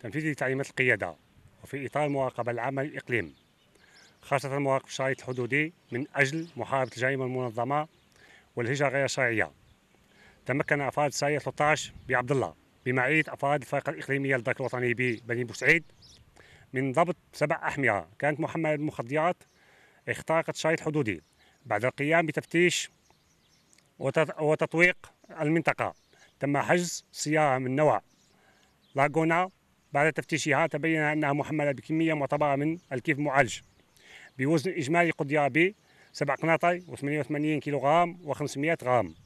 تنفيذ تعليمات القيادة وفي إطار المراقبة العامة للإقليم خاصة مراقبة الشريط الحدودي من أجل محاربة الجريمة المنظمة والهجرة غير الشرعية تمكن أفراد ساية 13 بعبد الله بمعية أفراد الفرقة الإقليمية للدرك الوطني ببني بوسعيد من ضبط سبع أحمية كانت محملة بالمخدرات اخترقت شريط حدودي بعد القيام بتفتيش وتطويق المنطقة تم حجز سيارة من نوع لاغونا بعد تفتيشها تبين أنها محملة بكمية معتبرة من الكيف المعالج بوزن إجمالي قدر ب 7 قناطي و88 كيلوغرام و500 غرام